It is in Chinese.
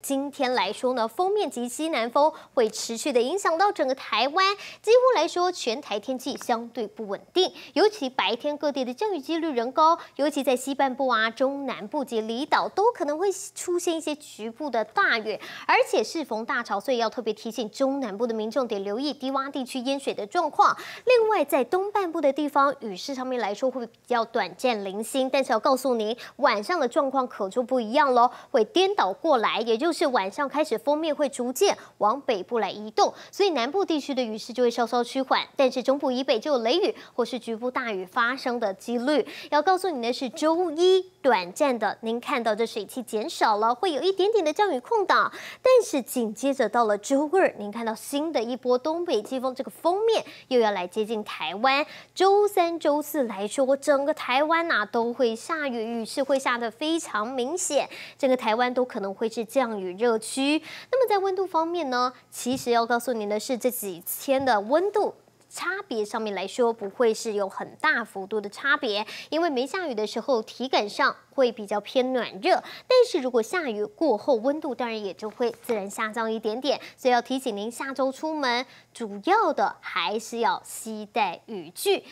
今天来说呢，风面及西南风会持续的影响到整个台湾，几乎来说全台天气相对不稳定，尤其白天各地的降雨几率仍高，尤其在西半部啊、中南部及离岛都可能会出现一些局部的大雨，而且适逢大潮，所以要特别提醒中南部的民众得留意低洼地区淹水的状况。另外，在东半部的地方雨势上面来说会比较短暂零星，但是要告诉您，晚上的状况可就不一样喽，会颠倒过来，也就。就是晚上开始，封面会逐渐往北部来移动，所以南部地区的雨势就会稍稍趋缓，但是中部以北就有雷雨或是局部大雨发生的几率。要告诉你的是，周一。短暂的，您看到这水汽减少了，会有一点点的降雨空档。但是紧接着到了周二，您看到新的一波东北季风这个封面又要来接近台湾。周三、周四来说，整个台湾呐都会下雨，雨势会下的非常明显，整个台湾都可能会是降雨热区。那么在温度方面呢，其实要告诉您的是这几天的温度。差别上面来说，不会是有很大幅度的差别，因为没下雨的时候，体感上会比较偏暖热；但是如果下雨过后，温度当然也就会自然下降一点点。所以要提醒您，下周出门主要的还是要携带雨具。